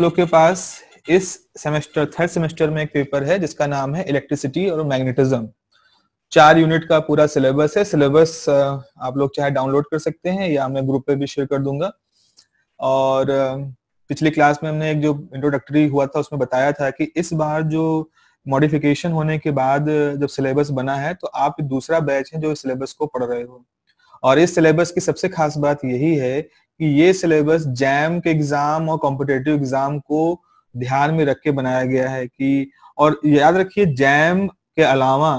लोग के पास इस सेमेस्टर थर्ड सेमेस्टर में एक पेपर है जिसका नाम है इलेक्ट्रिसिटी और मैग्नेटिज्म चार यूनिट का पूरा सिलेबस है सिलेबस आप लोग चाहे डाउनलोड कर सकते हैं या मैं ग्रुप पे भी शेयर कर दूंगा और पिछली क्लास में हमने एक जो इंट्रोडक्टरी हुआ था उसमें बताया था कि इस बार जो मॉडिफिकेशन होने के बाद जब सिलेबस बना है तो आप दूसरा बैच है जो सिलेबस को पढ़ रहे हो और इस सिलेबस की सबसे खास बात यही है कि ये सिलेबस जैम के एग्जाम और कॉम्पिटेटिव एग्जाम को ध्यान में रख के बनाया गया है कि और याद रखिए जैम के अलावा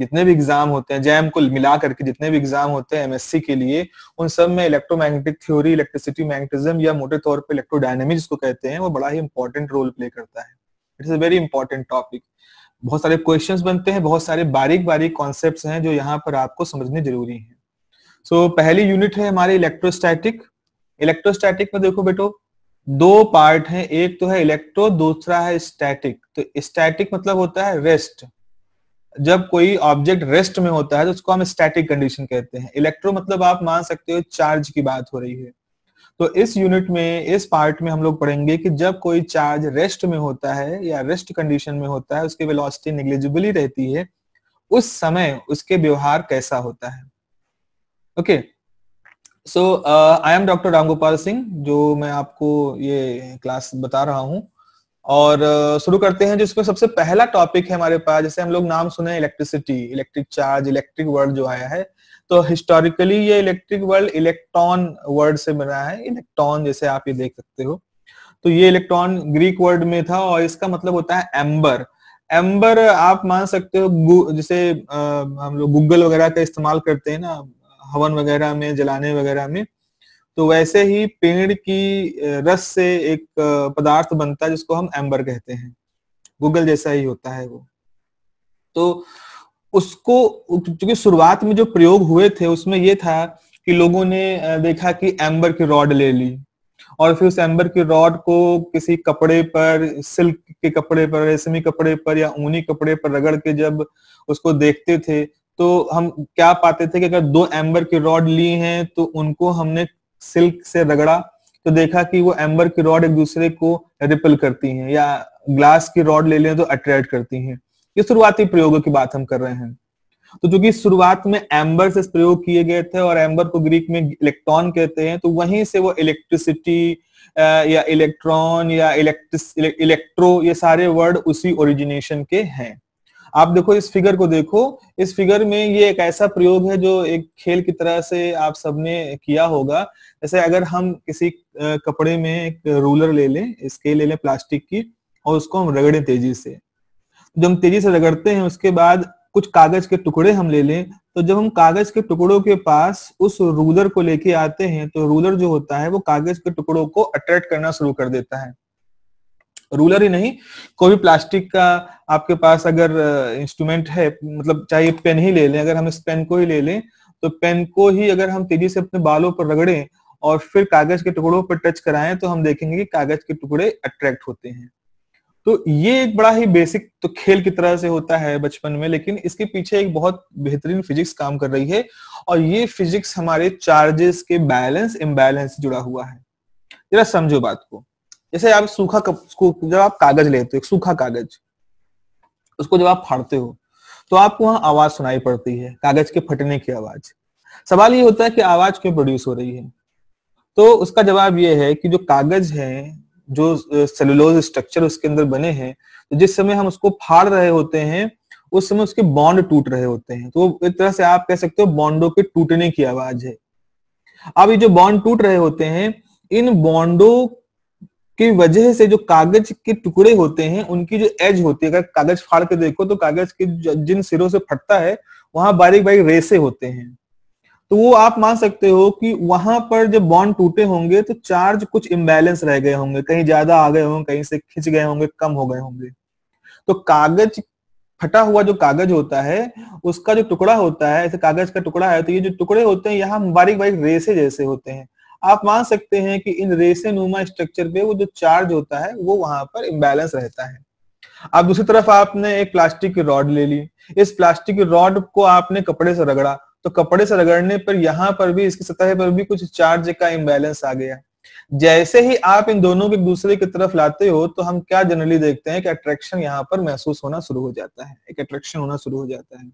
जितने भी एग्जाम होते हैं जैम को मिला करके जितने भी एग्जाम होते हैं एमएससी के लिए उन सब में इलेक्ट्रोमैग्नेटिक थ्योरी इलेक्ट्रिसिटी मैग्नेटिज्म या मोटे तौर पर इलेक्ट्रोडायनेमिक्स जिसको कहते हैं वो बड़ा ही इंपॉर्टेंट रोल प्ले करता है it's a very important topic बहुत सारे क्वेश्चंस बनते हैं बहुत सारे बारीक बारीक कॉन्सेप्ट्स हैं जो यहाँ पर आपको समझने जरूरी हैं सो so, पहली यूनिट है हमारे इलेक्ट्रोस्टैटिक इलेक्ट्रोस्टैटिक में देखो बेटो दो पार्ट हैं एक तो है इलेक्ट्रो दूसरा है स्टैटिक तो स्टैटिक मतलब होता है रेस्ट जब कोई ऑब्जेक्ट रेस्ट में होता है तो उसको हम स्टैटिक कंडीशन कहते हैं इलेक्ट्रो मतलब आप मान सकते हो चार्ज की बात हो रही है तो इस यूनिट में इस पार्ट में हम लोग पढ़ेंगे कि जब कोई चार्ज रेस्ट में होता है या रेस्ट कंडीशन में होता है उसकी वेलोसिटी निग्लिजिबली रहती है उस समय उसके व्यवहार कैसा होता है okay okay, so I am doctor Ramgopal Singh जो मैं आपको ये क्लास बता रहा हूँ और uh, शुरू करते हैं जिसमें सबसे पहला टॉपिक है हमारे पास जैसे हम लोग नाम सुने electricity electric charge electric word जो आया है तो हिस्टोरिकली ये इलेक्ट्रिक वर्ल्ड इलेक्ट्रॉन वर्ड से बना है इलेक्ट्रॉन जैसे आप ये देख सकते हो तो ये इलेक्ट्रॉन ग्रीक वर्ड में था और इसका मतलब होता है एम्बर एम्बर आप मान सकते हो जैसे uh, हम लोग गूगल वगैरह का इस्तेमाल करते हैं ना हवन वगैरह में जलाने वगैरह में तो वैसे ही पेड़ की रस से एक पदार्थ बनता है जिसको हम एम्बर कहते हैं गूगल जैसा ही होता है वो तो उसको क्योंकि शुरुआत में जो प्रयोग हुए थे उसमें ये था कि लोगों ने देखा कि एम्बर की रॉड ले ली और फिर उस एम्बर की रॉड को किसी कपड़े पर सिल्क के कपड़े पर रेशमी कपड़े पर या ऊनी कपड़े पर रगड़ के जब उसको देखते थे तो हम क्या पाते थे कि अगर दो एम्बर की रॉड ली हैं तो उनको हमने सिल्क से रगड़ा तो देखा कि वो एम्बर की रॉड एक दूसरे को रिपल करती हैं या ग्लास की रॉड ले लें तो अट्रैक्ट करती हैं ये शुरुआती प्रयोगों की बात हम कर रहे हैं तो चूंकि शुरुआत में एम्बर से प्रयोग किए गए थे और एम्बर को ग्रीक में इलेक्ट्रॉन कहते हैं तो वहीं से वो इलेक्ट्रिसिटी या इलेक्ट्रॉन या इलेक्ट्रिस इलेक्ट्रो ये सारे वर्ड उसी ओरिजिनेशन के हैं आप देखो इस फिगर को देखो इस फिगर में ये एक ऐसा प्रयोग है जो एक खेल की तरह से आप सबने किया होगा जैसे अगर हम किसी कपड़े में एक रूलर ले लें स्केल ले लें प्लास्टिक की और उसको हम रगड़े तेजी से तो जब हम तेजी से रगड़ते हैं उसके बाद कुछ कागज के टुकड़े हम ले लें तो जब हम कागज के टुकड़ों के पास उस रूलर को लेके आते हैं तो रूलर जो होता है वो कागज के टुकड़ों को अट्रैक्ट करना शुरू कर देता है रूलर ही नहीं कोई भी प्लास्टिक का आपके पास अगर इंस्ट्रूमेंट है मतलब चाहे पेन ही ले लें अगर हम इस पेन को ही ले लें तो पेन को ही अगर हम तेजी से अपने बालों पर रगड़ें और फिर कागज के टुकड़ों पर टच कराएं तो हम देखेंगे कि कागज के टुकड़े अट्रैक्ट होते हैं तो ये एक बड़ा ही बेसिक तो खेल की तरह से होता है बचपन में लेकिन इसके पीछे एक बहुत बेहतरीन फिजिक्स काम कर रही है और ये फिजिक्स हमारे चार्जेस के बैलेंस इम्बैलेंस जुड़ा हुआ है जरा समझो बात को जैसे आप सूखा जब आप कागज लेते हो सूखा कागज उसको जब आप फाड़ते हो तो आपको वहां आवाज सुनाई पड़ती है कागज के फटने की आवाज सवाल ये होता है कि आवाज क्यों प्रोड्यूस हो रही है तो उसका जवाब ये है कि जो कागज है जो सेलुलोज स्ट्रक्चर उसके अंदर बने हैं तो जिस समय हम उसको फाड़ रहे होते हैं उस समय उसके बॉन्ड टूट रहे होते हैं तो एक तरह से आप कह सकते हो बॉन्डो के टूटने की आवाज है अब ये जो बॉन्ड टूट रहे होते हैं इन बॉन्डो की वजह से जो कागज के टुकड़े होते हैं उनकी जो एज होती है अगर कागज फाड़ के देखो तो कागज के जिन सिरों से फटता है वहां बारीक बारीक रेसे होते हैं तो वो आप मान सकते हो कि वहां पर जब बॉन्ड टूटे होंगे तो चार्ज कुछ इम्बेलेंस रह गए होंगे कहीं ज्यादा आ गए होंगे कहीं से खिंच गए होंगे कम हो गए होंगे तो कागज फटा हुआ जो कागज होता है उसका जो टुकड़ा होता है ऐसे कागज का टुकड़ा है तो ये जो टुकड़े होते हैं यहाँ बारीक बारीक रेसे जैसे होते हैं आप मान सकते हैं कि इन रेसे नुमा स्ट्रक्चर पे वो जो चार्ज होता है वो वहां पर इम्बैलेंस रहता है अब दूसरी तरफ आपने एक प्लास्टिक की रॉड ले ली इस प्लास्टिक की रॉड को आपने कपड़े से रगड़ा तो कपड़े से रगड़ने पर यहाँ पर भी इसकी सतह पर भी कुछ चार्ज का इम्बैलेंस आ गया जैसे ही आप इन दोनों को एक दूसरे की तरफ लाते हो तो हम क्या जनरली देखते हैं कि अट्रैक्शन यहाँ पर महसूस होना शुरू हो जाता है एक अट्रैक्शन होना शुरू हो जाता है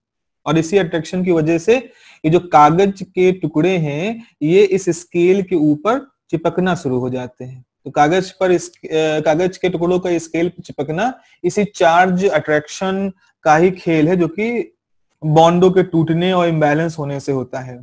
और इसी अट्रैक्शन की वजह से ये जो कागज के टुकड़े हैं ये इस स्केल के ऊपर चिपकना शुरू हो जाते हैं तो कागज पर इस कागज के टुकड़ों का स्केल चिपकना इसी चार्ज अट्रैक्शन का ही खेल है जो कि बॉन्डो के टूटने और इम्बेलेंस होने से होता है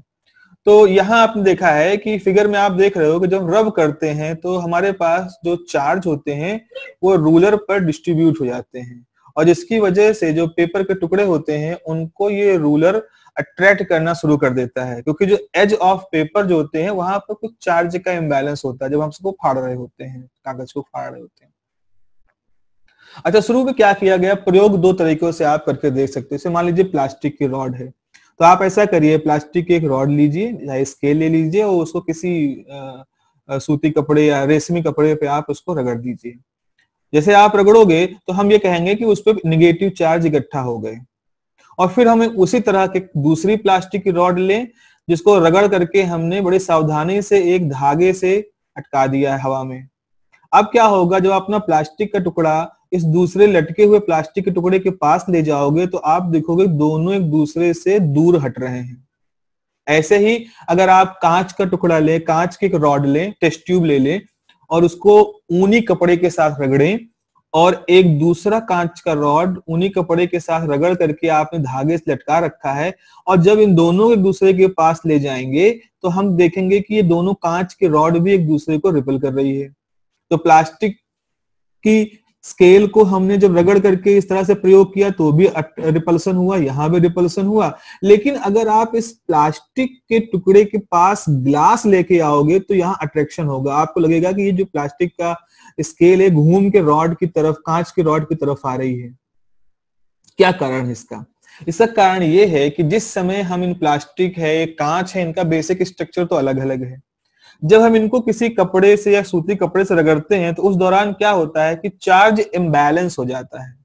तो यहाँ आपने देखा है कि फिगर में आप देख रहे हो कि जब रब करते हैं तो हमारे पास जो चार्ज होते हैं वो रूलर पर डिस्ट्रीब्यूट हो जाते हैं और जिसकी वजह से जो पेपर के टुकड़े होते हैं उनको ये रूलर अट्रैक्ट करना शुरू कर देता है क्योंकि जो एज ऑफ पेपर जो होते हैं वहां पर कुछ चार्ज का इम्बेलेंस होता है जब हम सबको फाड़ रहे होते हैं कागज को फाड़ रहे होते हैं अच्छा शुरू में क्या किया गया प्रयोग दो तरीकों से आप करके देख सकते हो मान लीजिए प्लास्टिक की रॉड है तो आप ऐसा करिए प्लास्टिक की एक रॉड लीजिए या स्केल ले लीजिए और उसको किसी आ, सूती कपड़े या रेशमी कपड़े पे आप उसको रगड़ दीजिए जैसे आप रगड़ोगे तो हम ये कहेंगे कि उस पर निगेटिव चार्ज इकट्ठा हो गए और फिर हमें उसी तरह के दूसरी प्लास्टिक की रॉड लें जिसको रगड़ करके हमने बड़ी सावधानी से एक धागे से अटका दिया है हवा में अब क्या होगा जब अपना प्लास्टिक का टुकड़ा इस दूसरे लटके हुए प्लास्टिक के टुकड़े के पास ले जाओगे तो आप देखोगे दोनों एक दूसरे से दूर हट रहे हैं ऐसे ही अगर आप कांच का टुकड़ा ले कांच की रॉड ले टेस्ट ट्यूब ले लें और उसको ऊनी कपड़े के साथ रगड़ें और एक दूसरा कांच का रॉड ऊनी कपड़े के साथ रगड़ करके आपने धागे से लटका रखा है और जब इन दोनों एक दूसरे के पास ले जाएंगे तो हम देखेंगे कि ये दोनों कांच के रॉड भी एक दूसरे को रिपल कर रही है तो प्लास्टिक की स्केल को हमने जब रगड़ करके इस तरह से प्रयोग किया तो भी रिपल्सन हुआ यहां भी रिपल्सन हुआ लेकिन अगर आप इस प्लास्टिक के टुकड़े के पास ग्लास लेके आओगे तो यहाँ अट्रैक्शन होगा आपको लगेगा कि ये जो प्लास्टिक का स्केल है घूम के रॉड की तरफ कांच के रॉड की तरफ आ रही है क्या कारण है इसका इसका कारण ये है कि जिस समय हम इन प्लास्टिक है कांच है इनका बेसिक स्ट्रक्चर तो अलग अलग है जब हम इनको किसी कपड़े से या सूती कपड़े से रगड़ते हैं तो उस दौरान क्या होता है कि चार्ज इम्बैलेंस हो जाता है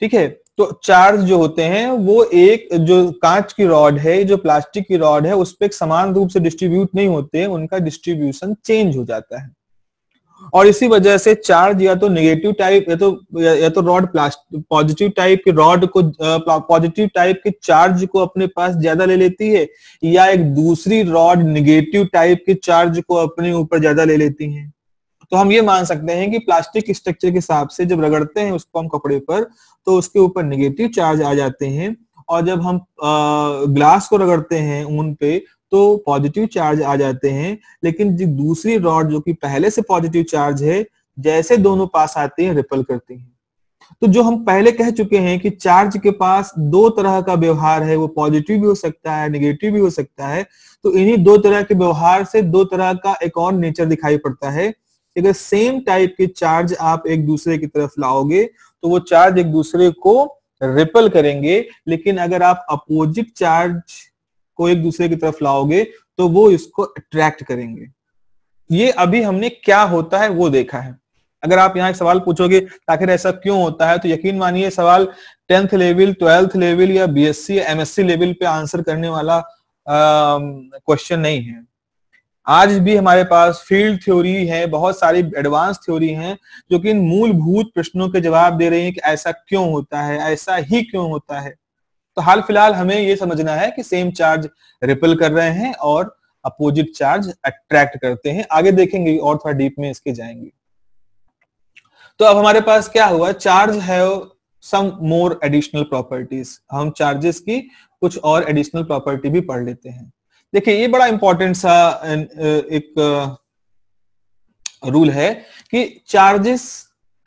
ठीक है तो चार्ज जो होते हैं वो एक जो कांच की रॉड है जो प्लास्टिक की रॉड है उस पर समान रूप से डिस्ट्रीब्यूट नहीं होते उनका डिस्ट्रीब्यूशन चेंज हो जाता है और इसी वजह से चार्ज या तो नेगेटिव टाइप या तो या, तो रॉड पॉजिटिव टाइप के रॉड को पॉजिटिव टाइप के चार्ज को अपने पास ज्यादा ले लेती है या एक दूसरी रॉड नेगेटिव टाइप के चार्ज को अपने ऊपर ज्यादा ले लेती है तो हम ये मान सकते हैं कि प्लास्टिक स्ट्रक्चर के हिसाब से जब रगड़ते हैं उसको हम कपड़े पर तो उसके ऊपर निगेटिव चार्ज आ जाते हैं और जब हम ग्लास को रगड़ते हैं ऊन पे तो पॉजिटिव चार्ज आ जाते हैं लेकिन जो दूसरी रॉड जो कि पहले से पॉजिटिव चार्ज है जैसे दोनों पास आते हैं रिपल करते हैं तो जो हम पहले कह चुके हैं कि चार्ज के पास दो तरह का व्यवहार है वो पॉजिटिव भी हो सकता है नेगेटिव भी हो सकता है तो इन्हीं दो तरह के व्यवहार से दो तरह का एक और नेचर दिखाई पड़ता है अगर सेम टाइप के चार्ज आप एक दूसरे की तरफ लाओगे तो वो चार्ज एक दूसरे को रिपल करेंगे लेकिन अगर आप अपोजिट चार्ज को एक दूसरे की तरफ लाओगे तो वो इसको अट्रैक्ट करेंगे ये अभी हमने क्या होता है वो देखा है अगर आप यहाँ एक सवाल पूछोगे आखिर ऐसा क्यों होता है तो यकीन मानिए सवाल टेंथ लेवल ट्वेल्थ लेवल या बीएससी एमएससी लेवल पे आंसर करने वाला क्वेश्चन नहीं है आज भी हमारे पास फील्ड थ्योरी है बहुत सारी एडवांस थ्योरी हैं जो कि इन मूलभूत प्रश्नों के जवाब दे रही हैं कि ऐसा क्यों होता है ऐसा ही क्यों होता है तो हाल फिलहाल हमें ये समझना है कि सेम चार्ज रिपल कर रहे हैं और अपोजिट चार्ज अट्रैक्ट करते हैं आगे देखेंगे और थोड़ा डीप में इसके जाएंगे तो अब हमारे पास क्या हुआ चार्ज है सम मोर एडिशनल प्रॉपर्टीज हम चार्जेस की कुछ और एडिशनल प्रॉपर्टी भी पढ़ लेते हैं देखिए ये बड़ा इंपॉर्टेंट सा एक रूल है कि charges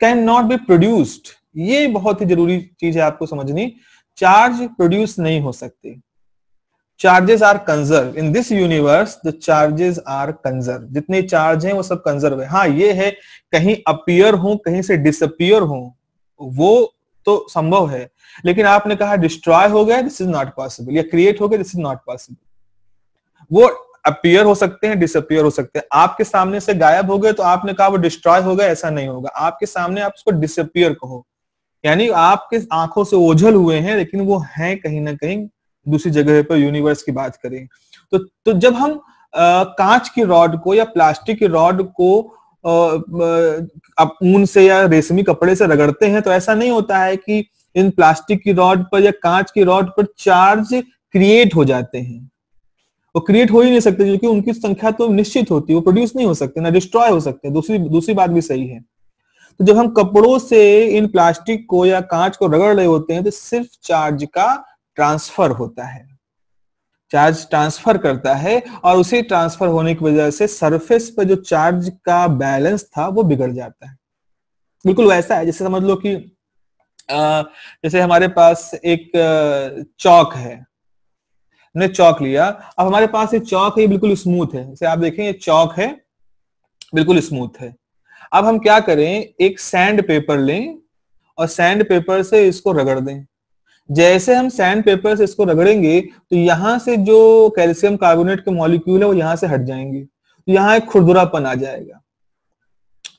can not be produced ये बहुत ही जरूरी चीज है आपको समझनी चार्ज प्रोड्यूस नहीं हो सकते charges are conserve in this universe the charges are conserve जितने चार्ज हैं वो सब कंजर्व है हाँ ये है कहीं अपियर हो कहीं से डिसअपियर हो वो तो संभव है लेकिन आपने कहा डिस्ट्रॉय हो गया दिस इज नॉट पॉसिबल या क्रिएट हो गया दिस इज नॉट पॉसिबल वो अपियर हो सकते हैं डिसअपियर हो सकते हैं आपके सामने से गायब हो गए तो आपने कहा वो डिस्ट्रॉय हो गया ऐसा नहीं होगा आपके सामने आप उसको डिसअपियर कहो यानी आपके आंखों से ओझल हुए हैं लेकिन वो हैं कहीं ना कहीं दूसरी जगह पर यूनिवर्स की बात करें तो तो जब हम कांच की रॉड को या प्लास्टिक की रॉड को ऊन से या रेशमी कपड़े से रगड़ते हैं तो ऐसा नहीं होता है कि इन प्लास्टिक की रॉड पर या कांच की रॉड पर चार्ज क्रिएट हो जाते हैं वो क्रिएट हो ही नहीं सकते क्योंकि उनकी संख्या तो निश्चित होती है वो प्रोड्यूस नहीं हो सकते ना डिस्ट्रॉय हो सकते दूसरी दूसरी बात भी सही है तो जब हम कपड़ों से इन प्लास्टिक को या कांच को रगड़ रहे होते हैं तो सिर्फ चार्ज का ट्रांसफर होता है चार्ज ट्रांसफर करता है और उसी ट्रांसफर होने की वजह से सरफेस पर जो चार्ज का बैलेंस था वो बिगड़ जाता है बिल्कुल वैसा है जैसे समझ लो कि जैसे हमारे पास एक चौक है ने चौक लिया अब हमारे पास ये चौक है बिल्कुल स्मूथ है जैसे आप देखें ये चौक है बिल्कुल स्मूथ है अब हम क्या करें एक सैंड पेपर लें और सैंड पेपर से इसको रगड़ दें जैसे हम सैंड पेपर से इसको रगड़ेंगे तो यहां से जो कैल्शियम कार्बोनेट के मॉलिक्यूल है वो यहां से हट जाएंगे तो यहाँ एक खुरदुरापन आ जाएगा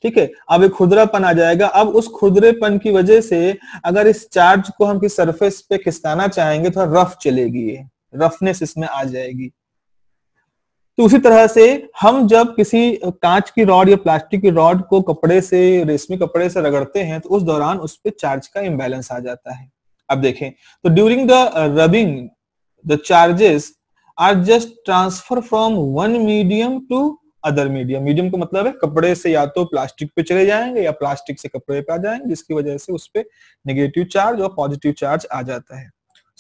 ठीक है अब एक खुदरापन आ जाएगा अब उस खुदरेपन की वजह से अगर इस चार्ज को हम किस सरफेस पे खिसकाना चाहेंगे तो रफ चलेगी ये रफनेस इसमें आ जाएगी तो उसी तरह से हम जब किसी कांच की रॉड या प्लास्टिक की रॉड को कपड़े से रेशमी कपड़े से रगड़ते हैं तो उस दौरान उस पर चार्ज का इम्बेलेंस आ जाता है अब देखें तो during the rubbing the charges are just transfer from one medium to other medium medium का मतलब है कपड़े से या तो प्लास्टिक पे चले जाएंगे या प्लास्टिक से कपड़े पे आ जाएंगे जिसकी वजह से उस पर निगेटिव चार्ज और पॉजिटिव चार्ज आ जाता है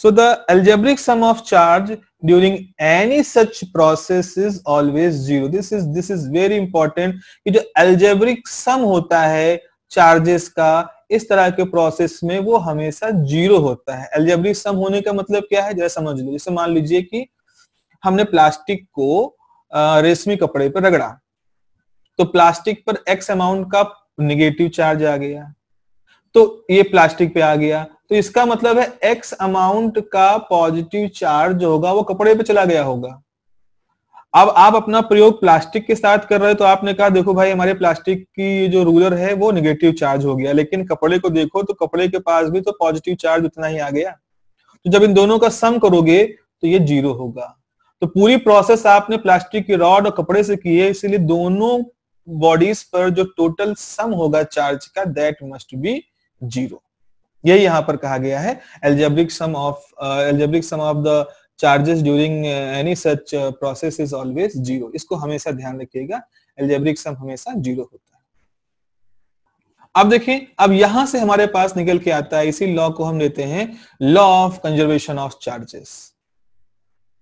So the algebraic sum of charge during any such process is always zero. This is this is very important ki jo algebraic sum hota hai charges ka इस तरह के process में वो हमेशा जीरो होता है एलजेब्रिक सम होने का मतलब क्या है जरा समझ लो जैसे मान लीजिए कि हमने प्लास्टिक को रेशमी कपड़े पर रगड़ा तो प्लास्टिक पर एक्स अमाउंट का नेगेटिव चार्ज आ गया तो ये प्लास्टिक पे आ गया तो इसका मतलब है एक्स अमाउंट का पॉजिटिव चार्ज होगा वो कपड़े पे चला गया होगा अब आप अपना प्रयोग प्लास्टिक के साथ कर रहे हो तो आपने कहा देखो भाई हमारे प्लास्टिक की जो रूलर है वो निगेटिव चार्ज हो गया लेकिन कपड़े को देखो तो कपड़े के पास भी तो पॉजिटिव चार्ज उतना ही आ गया तो जब इन दोनों का सम करोगे तो ये जीरो होगा तो पूरी प्रोसेस आपने प्लास्टिक की रॉड और कपड़े से की है इसीलिए दोनों बॉडीज पर जो टोटल सम होगा चार्ज का दैट मस्ट बी जीरो यही यहाँ पर कहा गया है algebraic sum of algebraic sum of the charges during any such process is always zero इसको हमेशा ध्यान रखिएगा एल्जेब्रिक सम हमेशा जीरो होता है अब देखें अब यहां से हमारे पास निकल के आता है इसी लॉ को हम लेते हैं law of conservation of charges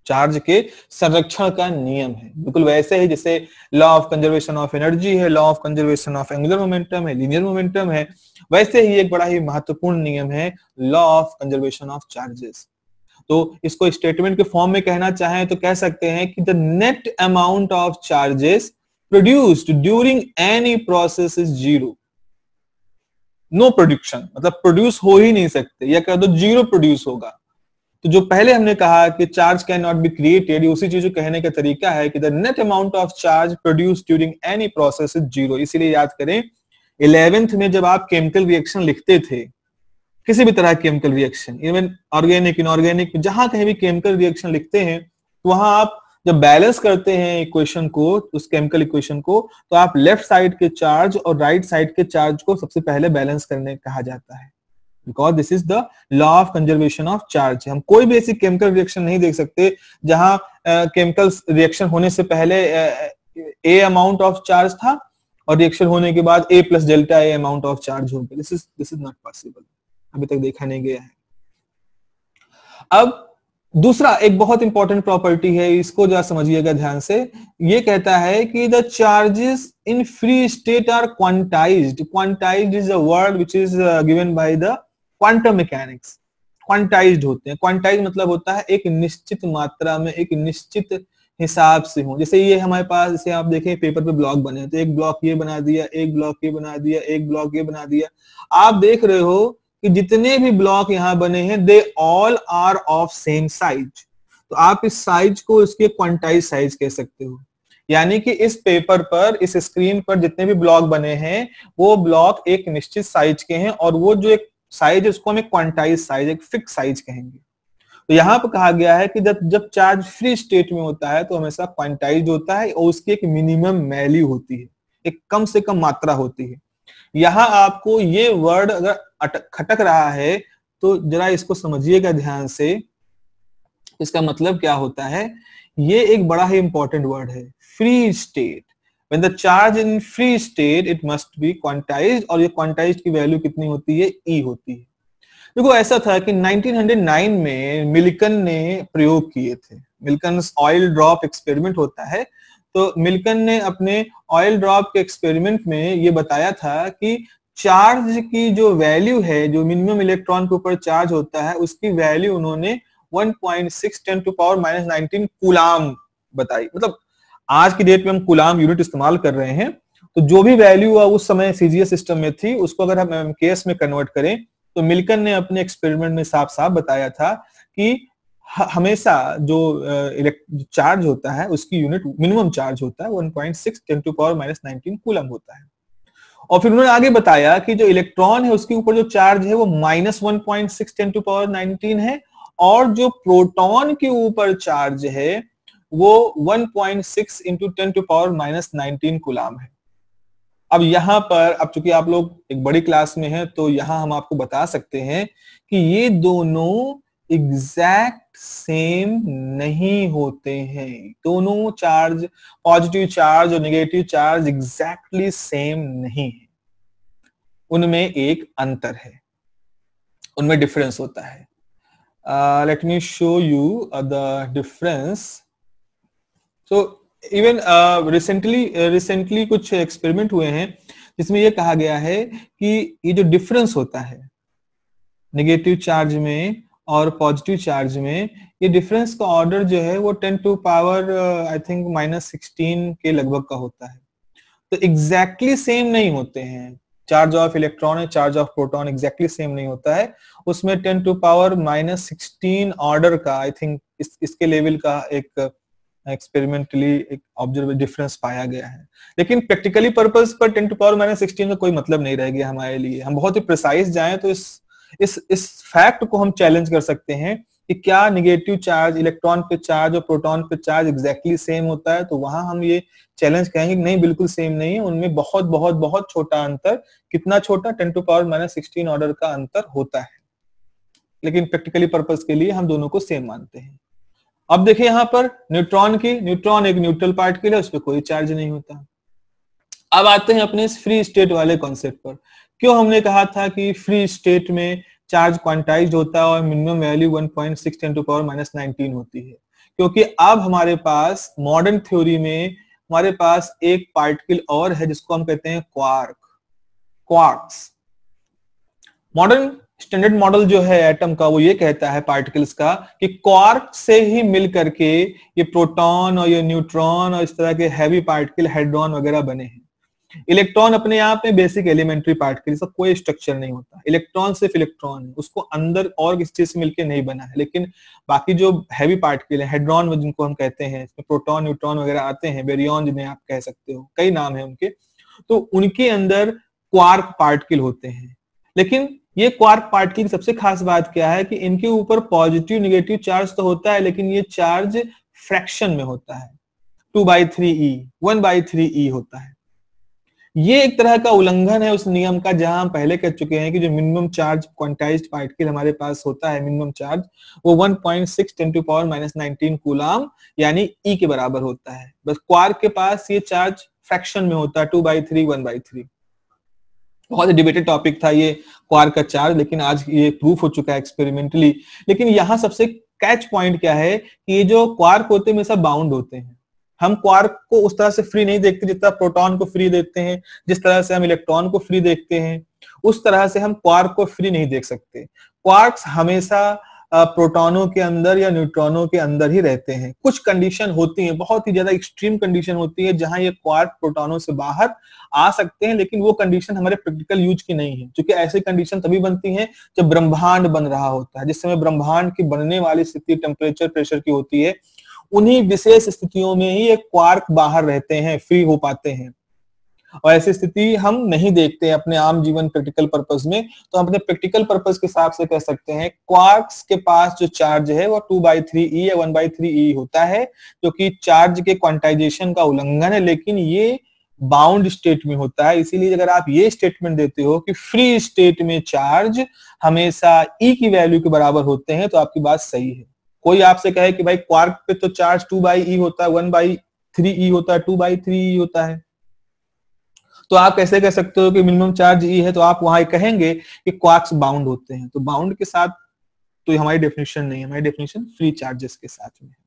charge के संरक्षण का नियम है बिल्कुल वैसे ही जैसे law of conservation of energy है law of conservation of angular momentum है लीनियर मोमेंटम है वैसे ही एक बड़ा ही महत्वपूर्ण नियम है law of conservation of charges तो इसको स्टेटमेंट के फॉर्म में कहना चाहें तो कह सकते हैं कि the net amount of charges produced during any process is zero no production मतलब प्रोड्यूस हो ही नहीं सकते या कह दो जीरो प्रोड्यूस होगा तो जो पहले हमने कहा कि charge can not be created उसी चीज को कहने का तरीका है कि the net amount of charge produce during any process is zero इसीलिए याद करें इलेवेंथ में जब आप केमिकल रिएक्शन लिखते थे किसी भी तरह chemical reaction even organic inorganic जहां कहीं भी केमिकल रिएक्शन लिखते हैं तो वहां आप जब बैलेंस करते हैं इक्वेशन को उस केमिकल इक्वेशन को तो आप लेफ्ट साइड के चार्ज और राइट right साइड के चार्ज को सबसे पहले बैलेंस करने कहा जाता है because this is the law of conservation of charge हम कोई भी ऐसी केमिकल रिएक्शन नहीं देख सकते जहां केमिकल रिएक्शन होने से पहले ए अमाउंट ऑफ चार्ज था और रिएक्शन होने के बाद A plus delta A amount of charge हो गया this is this is not possible अभी तक देखा नहीं गया है अब दूसरा एक बहुत इंपॉर्टेंट प्रॉपर्टी है इसको जरा समझिएगा ध्यान से ये कहता है कि the charges in free state are quantized quantized is a word which is given by the quantum mechanics quantized होते हैं क्वांटाइज मतलब होता है एक निश्चित मात्रा में एक निश्चित हिसाब से हो जैसे ये हमारे पास जैसे आप देखें पेपर पे ब्लॉक बने तो एक ब्लॉक ये बना दिया एक ब्लॉक ये बना दिया एक ब्लॉक ये बना दिया आप देख रहे हो कि जितने भी ब्लॉक यहाँ बने हैं they all are of same size तो आप इस साइज को इसके क्वांटाइज साइज कह सकते हो यानी कि इस पेपर पर इस स्क्रीन पर जितने भी ब्लॉक बने हैं वो ब्लॉक एक निश्चित साइज के हैं और वो जो एक साइज उसको हमें क्वांटाइज साइज एक फिक्स साइज कहेंगे तो यहां पर कहा गया है कि जब जब चार्ज फ्री स्टेट में होता है तो हमेशा क्वांटाइज होता है और उसकी एक मिनिमम वैल्यू होती है एक कम से कम मात्रा होती है यहां आपको ये वर्ड अगर खटक रहा है तो जरा इसको समझिएगा ध्यान से इसका मतलब क्या होता है ये एक बड़ा ही इंपॉर्टेंट वर्ड है free state when the charge in free state it must be quantized or ये quantized ki value kitni hoti hai E hoti hai देखो ऐसा था कि 1909 में मिल्कन ने प्रयोग किए थे मिल्कन ऑयल ड्रॉप एक्सपेरिमेंट होता है तो मिल्कन ने अपने ऑयल ड्रॉप के एक्सपेरिमेंट में ये बताया था कि चार्ज की जो वैल्यू है जो मिनिमम इलेक्ट्रॉन के ऊपर चार्ज होता है उसकी वैल्यू उन्होंने 1.6 10 to power minus nineteen coulomb बताई मतलब आज की डेट में हम कुलाम यूनिट इस्तेमाल कर रहे हैं तो जो भी वैल्यू उस समय सीजीएस सिस्टम में थी उसको अगर हम एम में कन्वर्ट करें तो मिल्कन ने अपने एक्सपेरिमेंट में साफ साफ बताया था कि हमेशा जो चार्ज होता है उसकी यूनिट मिनिमम चार्ज होता है 1.6 point six ten to power minus nineteen coulomb होता है और फिर उन्होंने आगे बताया कि जो इलेक्ट्रॉन है उसके ऊपर जो चार्ज है वो minus one point six ten to power nineteen है और जो प्रोटॉन के ऊपर चार्ज है वो 1.6 point six into ten to power minus nineteen coulomb है अब यहां पर अब चूंकि आप लोग एक बड़ी क्लास में हैं तो यहां हम आपको बता सकते हैं कि ये दोनों एग्जैक्ट सेम नहीं होते हैं दोनों चार्ज पॉजिटिव चार्ज और नेगेटिव चार्ज एग्जैक्टली सेम नहीं है उनमें एक अंतर है उनमें डिफरेंस होता है let me show you the difference so even recently recently कुछ एक्सपेरिमेंट हुए हैं जिसमें यह कहा गया है कि ये जो डिफरेंस होता है नेगेटिव चार्ज में और पॉजिटिव चार्ज में ये डिफरेंस का ऑर्डर जो है वो ten to power I think minus sixteen के लगभग का होता है तो एग्जैक्टली exactly सेम नहीं होते हैं charge of electron charge of proton exactly same नहीं होता है उसमें ten to power minus sixteen order का आई थिंक इस, इसके लेवल का एक एक्सपेरिमेंटली एक ऑब्जर्व डिफरेंस पाया गया है लेकिन प्रैक्टिकली पर्पज पर ten to power minus sixteen का कोई मतलब नहीं रह गया हमारे लिए हम बहुत ही प्रिसाइज जाए तो इस इस इस फैक्ट को हम चैलेंज कर सकते हैं कि क्या निगेटिव चार्ज इलेक्ट्रॉन पे चार्ज और प्रोटॉन पे चार्ज एग्जैक्टली exactly सेम होता है तो वहां हम ये चैलेंज कहेंगे नहीं बिल्कुल सेम नहीं है उनमें बहुत बहुत बहुत छोटा अंतर कितना छोटा ten to power minus sixteen order का अंतर होता है लेकिन प्रैक्टिकली पर्पज के लिए हम दोनों को सेम मानते हैं अब देखिए यहां पर न्यूट्रॉन की न्यूट्रॉन एक न्यूट्रल पार्टिकल है उस पर कोई चार्ज नहीं होता अब आते हैं अपने फ्री स्टेट वाले कॉन्सेप्ट पर क्यों हमने कहा था कि फ्री स्टेट में चार्ज क्वांटाइज होता है और minimum value 1.6 point to power minus nineteen होती है क्योंकि अब हमारे पास मॉडर्न थ्योरी में हमारे पास एक पार्टिकल और है जिसको हम कहते हैं quark quarks modern standard model जो है एटम का वो ये कहता है पार्टिकल्स का कि क्वार्क से ही मिल करके ये प्रोटॉन और ये न्यूट्रॉन और इस तरह के हैवी पार्टिकल हेड्रॉन वगैरह बने हैं इलेक्ट्रॉन अपने आप में बेसिक एलिमेंट्री पार्टिकल सब कोई स्ट्रक्चर नहीं होता इलेक्ट्रॉन सिर्फ इलेक्ट्रॉन है उसको अंदर और किस चीज से मिलकर नहीं बना है लेकिन बाकी जो हैवी पार्टिकल है हेड्रॉन जिनको हम कहते हैं इसमें प्रोटॉन न्यूट्रॉन वगैरह आते हैं बेरियॉन जिन्हें आप कह सकते हो कई नाम है उनके तो उनके अंदर क्वार्क पार्टिकल होते हैं लेकिन ये क्वार्क पार्ट की सबसे खास बात क्या है कि इनके ऊपर पॉजिटिव निगेटिव चार्ज तो होता है लेकिन ये चार्ज फ्रैक्शन में होता है two by three E one by three E होता है ये एक तरह का उल्लंघन है उस नियम का जहां हम पहले कह चुके हैं कि जो मिनिमम चार्ज क्वांटाइज्ड पार्टिकल हमारे पास होता है मिनिमम चार्ज वो 1.6 point ten to power minus nineteen coulomb यानी ई e के बराबर होता है बस क्वार्क के पास ये चार्ज फ्रैक्शन में होता है two by three one by three बहुत डिबेटेड टॉपिक था ये क्वार का चार्ज लेकिन आज ये प्रूफ हो चुका है एक्सपेरिमेंटली लेकिन यहाँ सबसे कैच पॉइंट क्या है कि ये जो क्वार्क होते हैं सब बाउंड होते हैं हम क्वार्क को उस तरह से फ्री नहीं देखते जितना प्रोटॉन को फ्री देखते हैं जिस तरह से हम इलेक्ट्रॉन को फ्री देखते हैं उस तरह से हम क्वार्क को फ्री नहीं देख सकते क्वार्क्स हमेशा प्रोटॉनों के अंदर या न्यूट्रॉनों के अंदर ही रहते हैं कुछ कंडीशन होती है बहुत ही ज्यादा एक्सट्रीम कंडीशन होती है जहां ये क्वार्क प्रोटॉनों से बाहर आ सकते हैं लेकिन वो कंडीशन हमारे प्रैक्टिकल यूज की नहीं है क्योंकि ऐसी कंडीशन तभी बनती है जब ब्रह्मांड बन रहा होता है जिस समय ब्रह्मांड की बनने वाली स्थिति टेम्परेचर प्रेशर की होती है उन्हीं विशेष स्थितियों में ही ये क्वार्क बाहर रहते हैं फ्री हो पाते हैं और ऐसी स्थिति हम नहीं देखते हैं अपने आम जीवन प्रैक्टिकल पर्पज में तो हम अपने प्रैक्टिकल पर्पज के हिसाब से कह सकते हैं क्वार्क्स के पास जो चार्ज है वो टू बाई थ्री ई या वन बाई थ्री ई होता है जो कि चार्ज के क्वांटाइजेशन का उल्लंघन है लेकिन ये बाउंड स्टेट में होता है इसीलिए अगर आप ये स्टेटमेंट देते हो कि फ्री स्टेट में चार्ज हमेशा ई e की वैल्यू के बराबर होते हैं तो आपकी बात सही है कोई आपसे कहे कि भाई क्वार्क पे तो चार्ज टू बाई ई होता है वन बाई थ्री ई होता है टू बाई थ्री ई होता है तो आप कैसे कह सकते हो कि मिनिमम चार्ज ई है तो आप वहां कहेंगे कि क्वार्क्स बाउंड होते हैं तो बाउंड के साथ तो हमारी डेफिनेशन नहीं है हमारी डेफिनेशन फ्री चार्जेस के साथ में है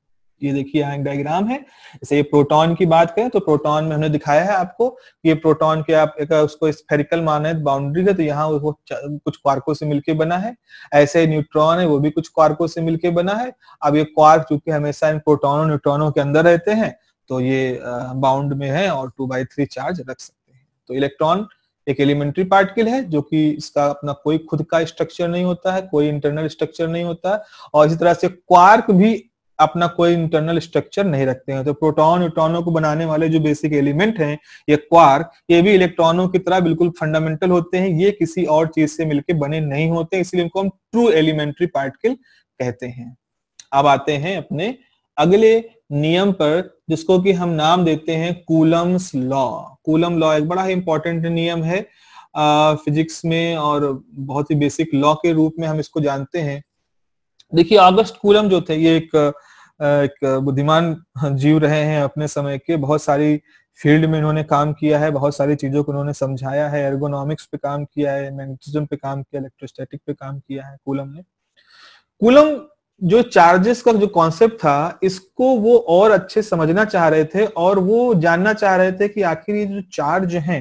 ये देखिए यहाँ एक डायग्राम है जैसे ये प्रोटॉन की बात करें तो प्रोटॉन में हमने दिखाया है आपको ये प्रोटॉन के आप एक उसको स्फेरिकल माना है बाउंड्री है तो यहाँ वो कुछ क्वार्को से मिलके बना है ऐसे न्यूट्रॉन है वो भी कुछ क्वार्को से मिलके बना है अब ये क्वार्क चूंकि हमेशा इन प्रोटोनों न्यूट्रॉनों के अंदर रहते हैं तो ये बाउंड में है और टू बाई थ्री चार्ज रख सकते तो इलेक्ट्रॉन एक एलिमेंट्री पार्टिकल है जो कि इसका अपना कोई खुद का स्ट्रक्चर नहीं होता है कोई इंटरनल स्ट्रक्चर नहीं होता है और इसी तरह से क्वार्क भी अपना कोई इंटरनल स्ट्रक्चर नहीं रखते हैं तो प्रोटॉन न्यूट्रॉनों को बनाने वाले जो बेसिक एलिमेंट हैं ये क्वार्क ये भी इलेक्ट्रॉनों की तरह बिल्कुल फंडामेंटल होते हैं ये किसी और चीज से मिलकर बने नहीं होते इसलिए इनको हम ट्रू एलिमेंट्री पार्टिकल कहते हैं अब आते हैं अपने अगले नियम पर जिसको कि हम नाम देते हैं कूलम्स लॉ कूलम लॉ एक बड़ा ही इंपॉर्टेंट नियम है फिजिक्स में और बहुत ही बेसिक लॉ के रूप में हम इसको जानते हैं देखिए ऑगस्ट कूलम जो थे ये एक एक बुद्धिमान जीव रहे हैं अपने समय के बहुत सारी फील्ड में इन्होंने काम किया है बहुत सारी चीजों को उन्होंने समझाया है एर्गोनॉमिक्स पे काम किया है मैग्नेटिज्म पे काम किया इलेक्ट्रोस्टैटिक पे काम किया है कूलम ने कूलम जो चार्जेस का जो कॉन्सेप्ट था इसको वो और अच्छे समझना चाह रहे थे और वो जानना चाह रहे थे कि आखिर ये जो चार्ज है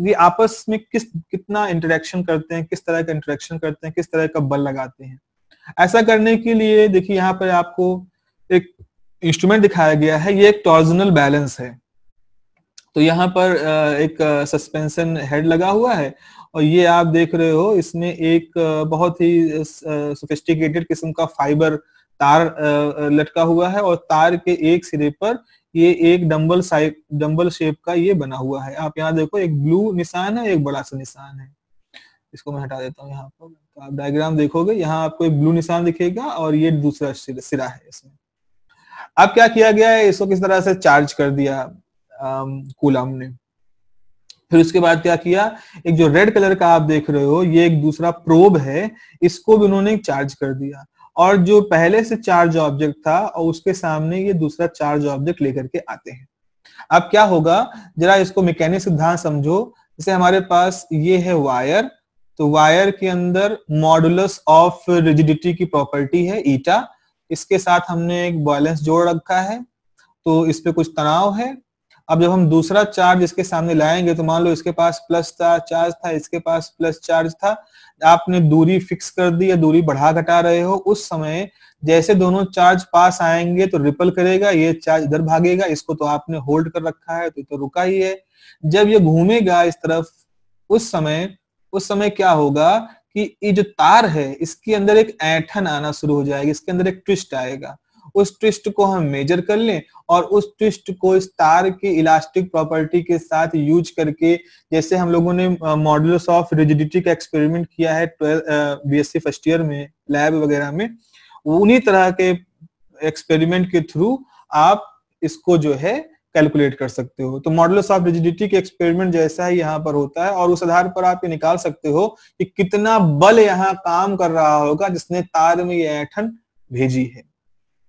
ये आपस में किस कितना इंटरेक्शन करते हैं किस तरह का इंटरेक्शन करते हैं किस तरह का बल लगाते हैं ऐसा करने के लिए देखिए यहाँ पर आपको एक इंस्ट्रूमेंट दिखाया गया है ये एक टॉर्जनल बैलेंस है तो यहाँ पर एक सस्पेंशन हेड लगा हुआ है और ये आप देख रहे हो इसमें एक बहुत ही सोफिस्टिकेटेड किस्म का फाइबर तार लटका हुआ है और तार के एक सिरे पर ये एक डंबल साइप डंबल शेप का ये बना हुआ है आप यहाँ देखो एक ब्लू निशान है एक बड़ा सा निशान है इसको मैं हटा देता हूँ यहाँ पर तो आप डायग्राम देखोगे यहाँ आपको एक ब्लू निशान दिखेगा और ये दूसरा सिरा है इसमें अब क्या किया गया है इसको किस तरह से चार्ज कर दिया कूलम ने फिर उसके बाद क्या किया एक जो रेड कलर का आप देख रहे हो ये एक दूसरा प्रोब है इसको भी उन्होंने चार्ज कर दिया और जो पहले से चार्ज ऑब्जेक्ट था और उसके सामने ये दूसरा चार्ज ऑब्जेक्ट लेकर के आते हैं अब क्या होगा जरा इसको मैकेनिक सिद्धांत समझो जैसे हमारे पास ये है वायर तो वायर के अंदर मॉडुलस ऑफ रिजिडिटी की प्रॉपर्टी है ईटा इसके साथ हमने एक बैलेंस जोड़ रखा है तो इस कुछ तनाव है अब जब हम दूसरा चार्ज इसके सामने लाएंगे तो मान लो इसके पास प्लस था चार्ज था इसके पास प्लस चार्ज था आपने दूरी फिक्स कर दी या दूरी बढ़ा घटा रहे हो उस समय जैसे दोनों चार्ज पास आएंगे तो रिपल करेगा ये चार्ज इधर भागेगा इसको तो आपने होल्ड कर रखा है तो, तो रुका ही है जब ये घूमेगा इस तरफ उस समय उस समय क्या होगा कि ये जो तार है इसके अंदर एक ऐठन आना शुरू हो जाएगा इसके अंदर एक ट्विस्ट आएगा उस ट्विस्ट को हम मेजर कर लें और उस ट्विस्ट को स्टार की इलास्टिक प्रॉपर्टी के साथ यूज करके जैसे हम लोगों ने मॉडल्स ऑफ रिजिडिटी का एक्सपेरिमेंट किया है बी एस फर्स्ट ईयर में लैब वगैरह में उन्हीं तरह के एक्सपेरिमेंट के थ्रू आप इसको जो है कैलकुलेट कर सकते हो तो मॉडल्स ऑफ रिजिडिटी के एक्सपेरिमेंट जैसा ही यहाँ पर होता है और उस आधार पर आप ये निकाल सकते हो कि कितना बल यहाँ काम कर रहा होगा जिसने तार में ये ऐठन भेजी है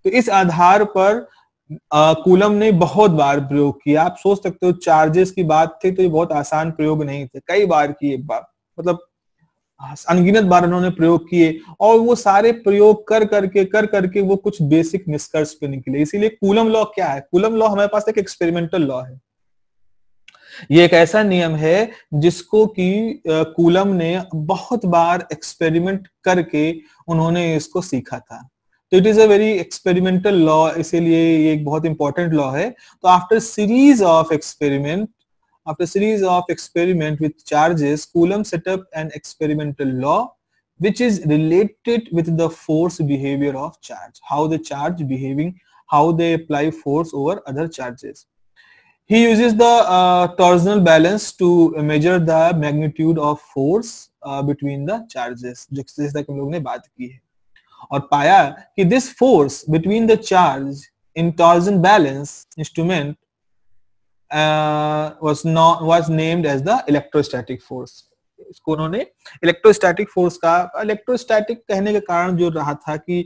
तो इस आधार पर कूलम ने बहुत बार प्रयोग किया आप सोच सकते हो चार्जेस की बात थी तो ये बहुत आसान प्रयोग नहीं थे कई बार किए मतलब अनगिनत बार उन्होंने प्रयोग किए और वो सारे प्रयोग कर करके कर करके वो कुछ बेसिक निष्कर्ष पे निकले इसीलिए कूलम लॉ क्या है कूलम लॉ हमारे पास एक एक्सपेरिमेंटल लॉ है ये एक ऐसा नियम है जिसको कि कूलम ने बहुत बार एक्सपेरिमेंट करके उन्होंने इसको सीखा था So it is a very experimental law. Law इसीलिए ये एक बहुत इंपॉर्टेंट लॉ है तो after series of experiment after series of experiment with charges coulomb set up an experimental law which is related with the force behavior of charge how the charge behaving how they apply force over other charges he uses the uh, torsional balance to measure the magnitude of force uh, between the charges जिससे तक हम लोग ने बात की है और पाया कि this force between the charge in torsion balance instrument uh, was not was named as इसको उन्होंने इलेक्ट्रोस्टैटिक फोर्स का इलेक्ट्रोस्टैटिक कहने के कारण जो रहा था कि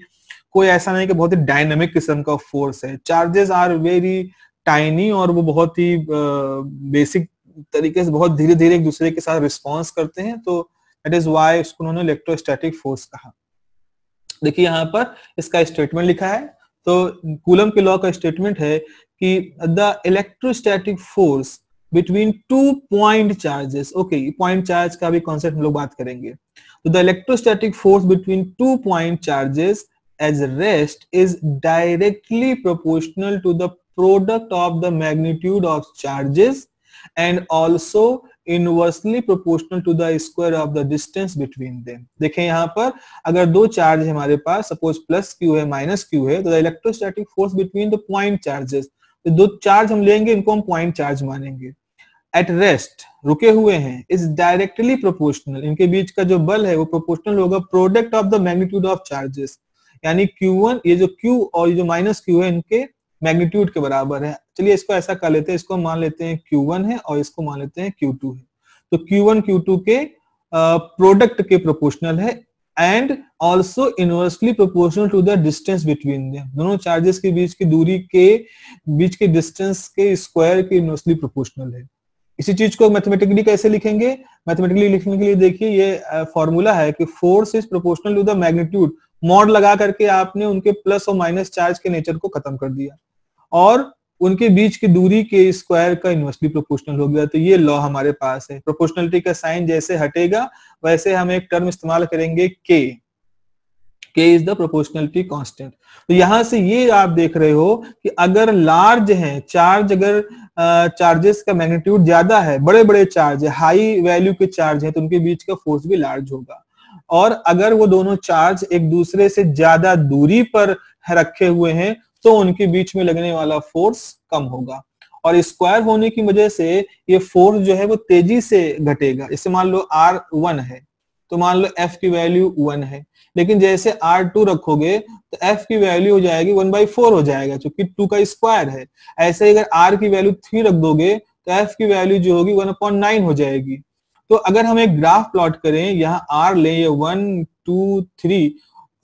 कोई ऐसा नहीं कि बहुत ही डायनेमिक किस्म का फोर्स है चार्जेस आर वेरी टाइनी और वो बहुत ही बेसिक uh, तरीके से बहुत धीरे धीरे एक दूसरे के साथ रिस्पॉन्स करते हैं तो दैट इज वाई उसको उन्होंने इलेक्ट्रोस्टैटिक फोर्स कहा देखिए यहाँ पर इसका स्टेटमेंट लिखा है तो कूलम के लॉ का स्टेटमेंट है कि the electrostatic force between two point charges okay point charge का भी कॉन्सेप्ट हम लोग बात करेंगे तो the electrostatic force between two point charges at rest is directly proportional to the product of the magnitude of charges and also inversely proportional to the square of the distance between them देखें यहाँ पर अगर दो charge हमारे पास suppose plus Q है minus Q है तो electrostatic force between the point charges तो दो चार्ज हम लेंगे इनको हम पॉइंट चार्ज मानेंगे एट रेस्ट रुके हुए हैं इज डायरेक्टली प्रोपोर्शनल इनके बीच का जो बल है वो प्रोपोर्शनल होगा product of the magnitude of charges यानी Q1 ये जो Q और ये जो माइनस Q है इनके मैग्नीट्यूड के बराबर है चलिए इसको ऐसा कर लेते हैं इसको मान लेते हैं Q1 है और इसको मान लेते हैं Q2 है तो Q1 Q2 के प्रोडक्ट के प्रोपोर्शनल है and also inversely proportional to the distance between them दोनों चार्जेस के बीच की दूरी के बीच के डिस्टेंस के स्क्वायर के इनवर्सली प्रोपोर्शनल है इसी चीज को मैथमेटिकली कैसे लिखेंगे मैथमेटिकली लिखने के लिए देखिए ये फॉर्मूला है कि force is proportional to the magnitude mod लगा करके आपने उनके प्लस और माइनस चार्ज के नेचर को खत्म कर दिया और उनके बीच की दूरी के स्क्वायर का इन्वर्सली प्रोपोर्शनल हो गया तो ये लॉ हमारे पास है प्रोपोर्शनलिटी का साइन जैसे हटेगा वैसे हम एक टर्म इस्तेमाल करेंगे के के इज द प्रोपोर्शनलिटी कांस्टेंट तो यहां से ये आप देख रहे हो कि अगर लार्ज है चार्ज अगर चार्जेस का मैग्नीट्यूड ज्यादा है बड़े बड़े चार्ज है हाई वैल्यू के चार्ज है तो उनके बीच का फोर्स भी लार्ज होगा और अगर वो दोनों चार्ज एक दूसरे से ज्यादा दूरी पर रखे हुए हैं तो उनके बीच में लगने वाला फोर्स कम होगा और स्क्वायर होने की वजह से ये फोर्स जो है वो तेजी से घटेगा इसे मान लो आर वन है तो मान लो एफ की वैल्यू वन है लेकिन जैसे आर टू रखोगे तो एफ की वैल्यू हो जाएगी वन बाई फोर हो जाएगा क्योंकि टू का स्क्वायर है ऐसे ही अगर आर की वैल्यू थ्री रख दोगे तो एफ की वैल्यू जो होगी वन अपॉइंट नाइन हो जाएगी तो अगर हम एक ग्राफ प्लॉट करें यहाँ आर ले वन टू थ्री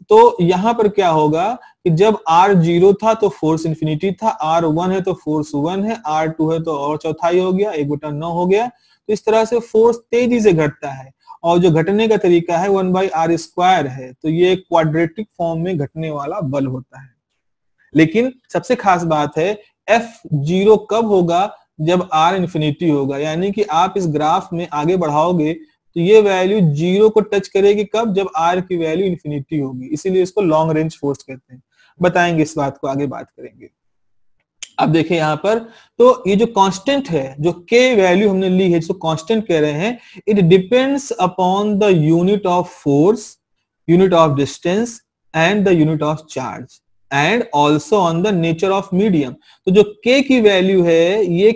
तो यहाँ पर क्या होगा कि जब आर जीरो था तो फोर्स इन्फिनिटी था आर वन है तो फोर्स वन है आर टू है तो और चौथाई हो गया एक बटन नौ हो गया तो इस तरह से फोर्स तेजी से घटता है और जो घटने का तरीका है वन बाई आर स्क्वायर है तो ये क्वाड्रेटिक फॉर्म में घटने वाला बल होता है लेकिन सबसे खास बात है एफ जीरो कब होगा जब आर इन्फिनिटी होगा यानी कि आप इस ग्राफ में आगे बढ़ाओगे तो ये वैल्यू जीरो को टच करेगी कब जब आर की वैल्यू इन्फिनिटी होगी इसीलिए इसको लॉन्ग रेंज फोर्स कहते हैं बताएंगे इस बात को आगे बात करेंगे अब देखिए यहां पर तो ये जो कांस्टेंट है जो के वैल्यू हमने ली है जिसको कांस्टेंट कह रहे हैं it depends upon the unit of force unit of distance and the unit of charge and also on the nature of medium तो जो के की वैल्यू है ये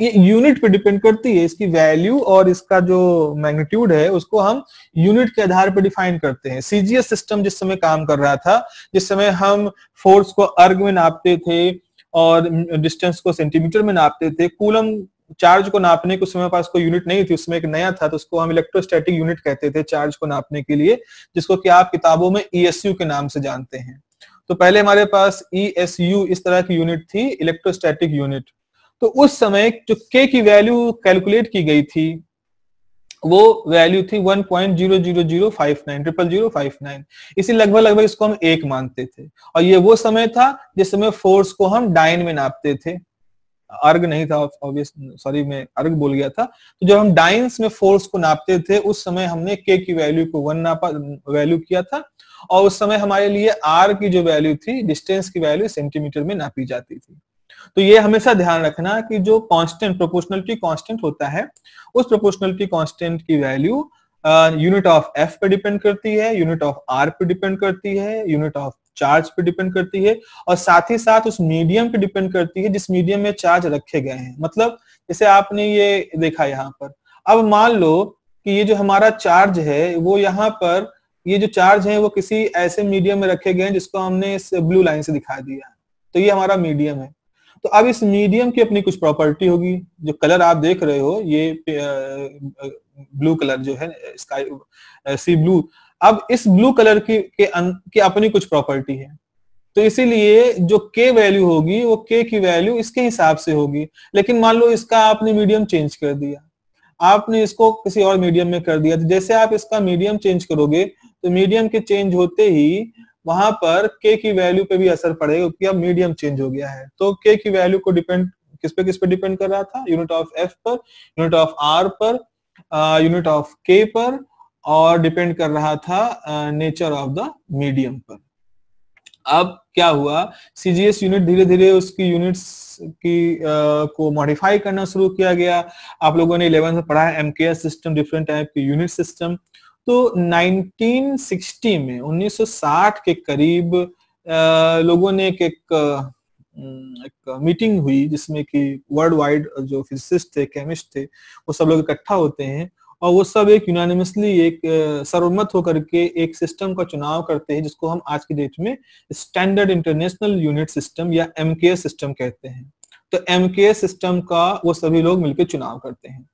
ये यूनिट पे डिपेंड करती है इसकी वैल्यू और इसका जो मैग्नीट्यूड है उसको हम यूनिट के आधार पर डिफाइन करते हैं सीजीएस सिस्टम जिस समय काम कर रहा था जिस समय हम फोर्स को अर्ग में नापते थे और डिस्टेंस को सेंटीमीटर में नापते थे कूलम चार्ज को नापने के समय पास कोई यूनिट नहीं थी उसमें एक नया था तो उसको हम इलेक्ट्रोस्टैटिक यूनिट कहते थे चार्ज को नापने के लिए जिसको कि आप किताबों में ईएसयू e के नाम से जानते हैं तो पहले हमारे पास ई e इस तरह की यूनिट थी इलेक्ट्रोस्टैटिक यूनिट तो उस समय जो के की वैल्यू कैलकुलेट की गई थी वो वैल्यू थी 1.00059 ट्रिपल जीरो फाइव नाइन इसी लगभग लगभग इसको हम एक मानते थे और ये वो समय था जिस समय फोर्स को हम डाइन में नापते थे अर्ग नहीं था ऑब्वियस सॉरी मैं अर्ग बोल गया था तो जब हम डाइन में फोर्स को नापते थे उस समय हमने के की वैल्यू को वन नापा वैल्यू किया था और उस समय हमारे लिए आर की जो वैल्यू थी डिस्टेंस की वैल्यू सेंटीमीटर में नापी जाती थी तो ये हमेशा ध्यान रखना कि जो कांस्टेंट प्रोपोर्शनलिटी कांस्टेंट होता है उस प्रोपोर्शनलिटी कांस्टेंट की वैल्यू यूनिट ऑफ एफ पे डिपेंड करती है यूनिट ऑफ आर पे डिपेंड करती है यूनिट ऑफ चार्ज पे डिपेंड करती है और साथ ही साथ उस मीडियम पे डिपेंड करती है जिस मीडियम में चार्ज रखे गए हैं मतलब जैसे आपने ये देखा यहाँ पर अब मान लो कि ये जो हमारा चार्ज है वो यहाँ पर ये जो चार्ज है वो किसी ऐसे मीडियम में रखे गए हैं जिसको हमने इस ब्लू लाइन से दिखा दिया तो ये हमारा मीडियम है तो अब इस मीडियम की अपनी कुछ प्रॉपर्टी होगी जो कलर आप देख रहे हो ये ब्लू कलर जो है स्काई सी ब्लू अब इस ब्लू कलर की के, अन, अं, की अपनी कुछ प्रॉपर्टी है तो इसीलिए जो के वैल्यू होगी वो के की वैल्यू इसके हिसाब से होगी लेकिन मान लो इसका आपने मीडियम चेंज कर दिया आपने इसको किसी और मीडियम में कर दिया तो जैसे आप इसका मीडियम चेंज करोगे तो मीडियम के चेंज होते ही वहां पर के की वैल्यू पे भी असर पड़ेगा क्योंकि अब मीडियम चेंज हो गया है तो के की वैल्यू को डिपेंड किस पे किस पे डिपेंड कर रहा था यूनिट ऑफ एफ पर यूनिट ऑफ आर पर यूनिट ऑफ के पर और डिपेंड कर रहा था नेचर ऑफ द मीडियम पर अब क्या हुआ सीजीएस यूनिट धीरे धीरे उसकी यूनिट्स की आ, को मॉडिफाई करना शुरू किया गया आप लोगों ने इलेवन में पढ़ा है एमकेएस सिस्टम डिफरेंट टाइप की यूनिट सिस्टम तो 1960 में 1960 के करीब लोगों ने एक, एक एक मीटिंग हुई जिसमें कि वर्ल्ड वाइड जो फिजिसिस्ट थे केमिस्ट थे वो सब लोग इकट्ठा होते हैं और वो सब एक यूनानिमसली एक सर्वमत होकर के एक सिस्टम का चुनाव करते हैं जिसको हम आज की डेट में स्टैंडर्ड इंटरनेशनल यूनिट सिस्टम या एम सिस्टम कहते हैं तो एम सिस्टम का वो सभी लोग मिलकर चुनाव करते हैं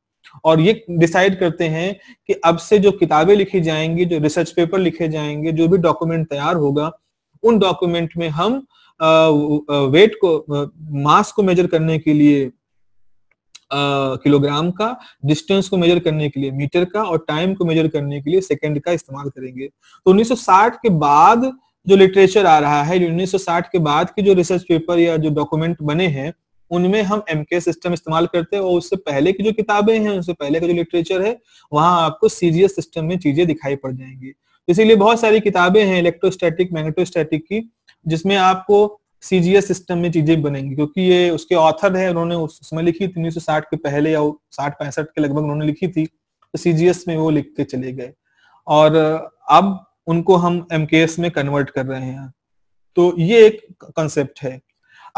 और ये डिसाइड करते हैं कि अब से जो किताबें लिखी जाएंगी जो रिसर्च पेपर लिखे जाएंगे जो भी डॉक्यूमेंट तैयार होगा उन डॉक्यूमेंट में हम वेट को मास को मेजर करने के लिए किलोग्राम का डिस्टेंस को मेजर करने के लिए मीटर का और टाइम को मेजर करने के लिए सेकंड का इस्तेमाल करेंगे तो 1960 के बाद जो लिटरेचर आ रहा है 1960 के बाद के जो रिसर्च पेपर या जो डॉक्यूमेंट बने हैं उनमें हम एम के सिस्टम इस्तेमाल करते हैं और उससे पहले की जो किताबें हैं उससे पहले का जो लिटरेचर है वहां आपको सीरियस सिस्टम में चीजें दिखाई पड़ जाएंगी इसीलिए बहुत सारी किताबें हैं इलेक्ट्रोस्टैटिक मैग्नेटोस्टैटिक की जिसमें आपको सीजीएस सिस्टम में चीजें बनेंगी क्योंकि ये उसके ऑथर है उन्होंने उसमें लिखी थी उन्नीस के पहले या साठ पैंसठ के लगभग उन्होंने लिखी थी तो सीजीएस में वो लिख के चले गए और अब उनको हम एम में कन्वर्ट कर रहे हैं तो ये एक कंसेप्ट है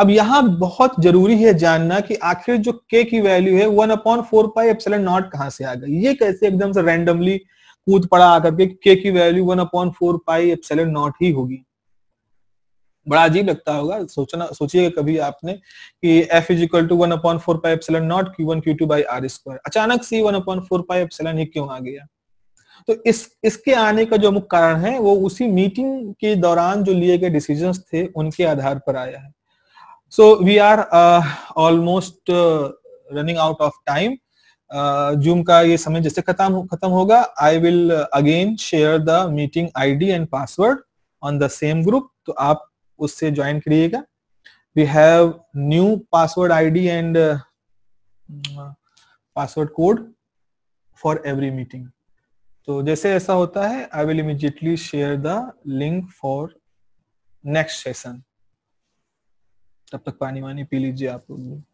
अब यहां बहुत जरूरी है जानना कि आखिर जो के की वैल्यू है one upon four pi epsilon naught कहां से आ गई ये कैसे एकदम से रैंडमली कूद पड़ा आकर के k की value one upon four pi epsilon naught ही होगी बड़ा अजीब लगता होगा सोचना सोचिएगा कभी आपने कि f is equal to one upon four pi epsilon naught Q one Q two by R square अचानक से one upon four pi epsilon ही क्यों आ गया तो इस इसके आने का जो मुख्य कारण है वो उसी मीटिंग के दौरान जो लिए गए डिसीजन थे उनके आधार पर आया है so we are uh, almost uh, running out of time Zoom uh, का ये समय जैसे खत्म खत्म होगा I will again share the meeting I D and password on the same group तो आप उससे ज्वाइन करिएगा we have new password I D and password code for every meeting तो जैसे ऐसा होता है I will immediately share the link for next session तब तक पानी वानी पी लीजिए आप लोग भी